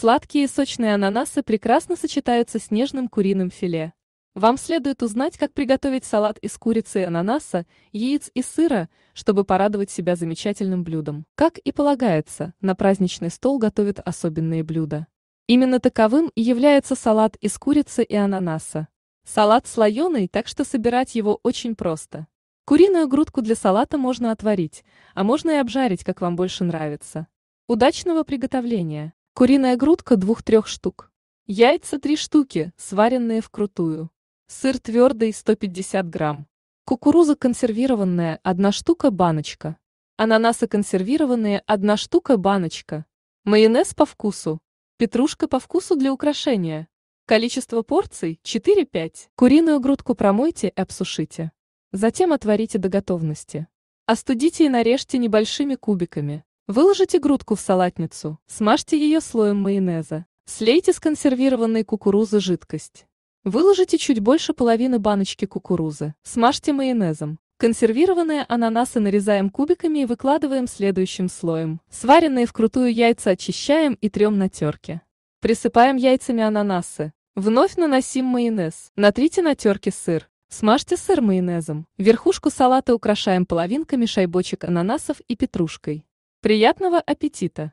Сладкие и сочные ананасы прекрасно сочетаются с нежным куриным филе. Вам следует узнать, как приготовить салат из курицы и ананаса, яиц и сыра, чтобы порадовать себя замечательным блюдом. Как и полагается, на праздничный стол готовят особенные блюда. Именно таковым и является салат из курицы и ананаса. Салат слоеный, так что собирать его очень просто. Куриную грудку для салата можно отварить, а можно и обжарить, как вам больше нравится. Удачного приготовления! Куриная грудка двух-трех штук. Яйца три штуки, сваренные вкрутую. Сыр твердый 150 грамм. Кукуруза консервированная одна штука баночка. Ананасы консервированные одна штука баночка. Майонез по вкусу. Петрушка по вкусу для украшения. Количество порций 4-5. Куриную грудку промойте и обсушите. Затем отварите до готовности. Остудите и нарежьте небольшими кубиками. Выложите грудку в салатницу, смажьте ее слоем майонеза, слейте с консервированной кукурузы жидкость. Выложите чуть больше половины баночки кукурузы, смажьте майонезом. Консервированные ананасы нарезаем кубиками и выкладываем следующим слоем. Сваренные вкрутую яйца очищаем и трем на терке. Присыпаем яйцами ананасы. Вновь наносим майонез. Натрите на терке сыр. Смажьте сыр майонезом. Верхушку салата украшаем половинками шайбочек ананасов и петрушкой. Приятного аппетита!